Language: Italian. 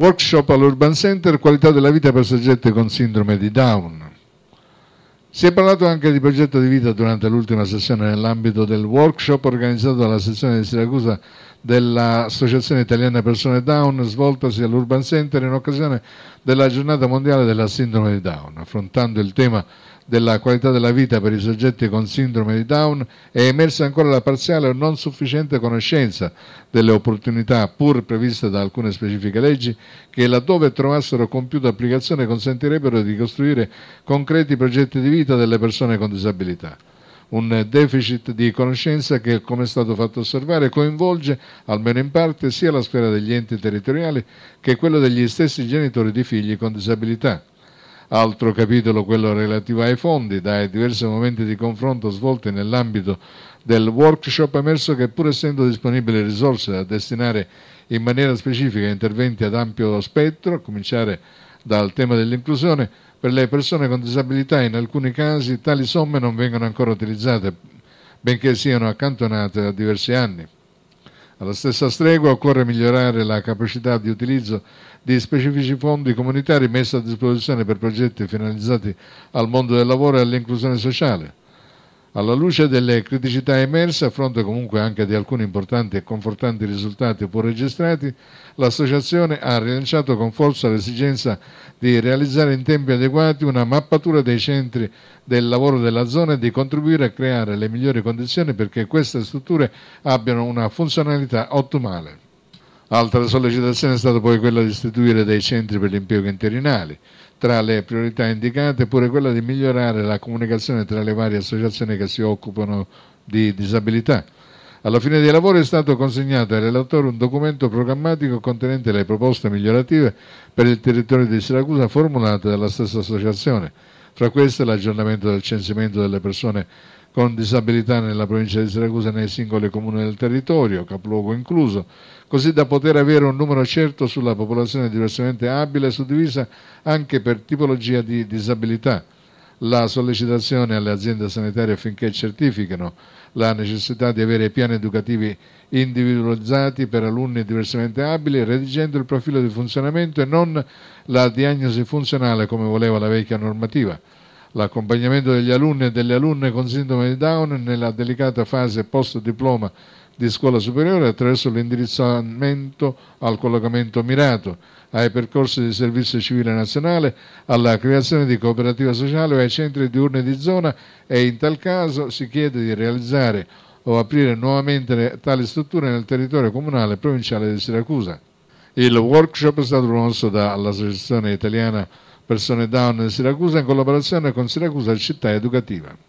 workshop all'Urban Center qualità della vita per soggetti con sindrome di Down. Si è parlato anche di progetto di vita durante l'ultima sessione nell'ambito del workshop organizzato dalla sezione di Siracusa dell'Associazione Italiana Persone Down svoltasi all'Urban Center in occasione della giornata mondiale della sindrome di Down, affrontando il tema della qualità della vita per i soggetti con sindrome di Down è emersa ancora la parziale o non sufficiente conoscenza delle opportunità, pur previste da alcune specifiche leggi, che laddove trovassero compiuta applicazione consentirebbero di costruire concreti progetti di vita delle persone con disabilità un deficit di conoscenza che, come è stato fatto osservare, coinvolge, almeno in parte, sia la sfera degli enti territoriali che quella degli stessi genitori di figli con disabilità altro capitolo quello relativo ai fondi, dai diversi momenti di confronto svolti nell'ambito del workshop è emerso che pur essendo disponibili risorse da destinare in maniera specifica a interventi ad ampio spettro, a cominciare dal tema dell'inclusione, per le persone con disabilità in alcuni casi tali somme non vengono ancora utilizzate, benché siano accantonate da diversi anni. Alla stessa stregua occorre migliorare la capacità di utilizzo di specifici fondi comunitari messi a disposizione per progetti finalizzati al mondo del lavoro e all'inclusione sociale. Alla luce delle criticità emerse, a fronte comunque anche di alcuni importanti e confortanti risultati pur registrati, l'Associazione ha rilanciato con forza l'esigenza di realizzare in tempi adeguati una mappatura dei centri del lavoro della zona e di contribuire a creare le migliori condizioni perché queste strutture abbiano una funzionalità ottimale. Altra sollecitazione è stata poi quella di istituire dei centri per l'impiego interinali. Tra le priorità indicate pure quella di migliorare la comunicazione tra le varie associazioni che si occupano di disabilità. Alla fine dei lavori è stato consegnato al relatore un documento programmatico contenente le proposte migliorative per il territorio di Siracusa formulate dalla stessa associazione. Fra queste l'aggiornamento del censimento delle persone con disabilità nella provincia di Siracusa e nei singoli comuni del territorio, capoluogo incluso, così da poter avere un numero certo sulla popolazione diversamente abile suddivisa anche per tipologia di disabilità. La sollecitazione alle aziende sanitarie affinché certifichino la necessità di avere piani educativi individualizzati per alunni diversamente abili, redigendo il profilo di funzionamento e non la diagnosi funzionale come voleva la vecchia normativa l'accompagnamento degli alunni e delle alunne con sindrome di Down nella delicata fase post-diploma di scuola superiore attraverso l'indirizzamento al collocamento mirato, ai percorsi di servizio civile nazionale, alla creazione di cooperativa sociale o ai centri diurni di zona e in tal caso si chiede di realizzare o aprire nuovamente tali strutture nel territorio comunale e provinciale di Siracusa. Il workshop è stato promosso dall'Associazione Italiana persone down di Siracusa in collaborazione con Siracusa Città Educativa.